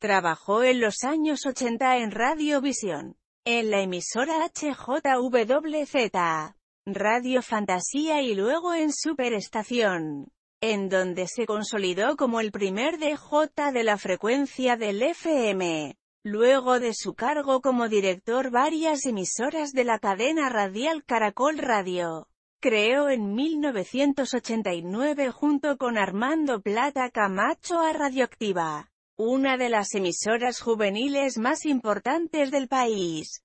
Trabajó en los años 80 en Radio Visión, en la emisora HJWZ, Radio Fantasía y luego en Superestación, en donde se consolidó como el primer DJ de la frecuencia del FM. Luego de su cargo como director varias emisoras de la cadena radial Caracol Radio, creó en 1989 junto con Armando Plata Camacho a Radioactiva una de las emisoras juveniles más importantes del país.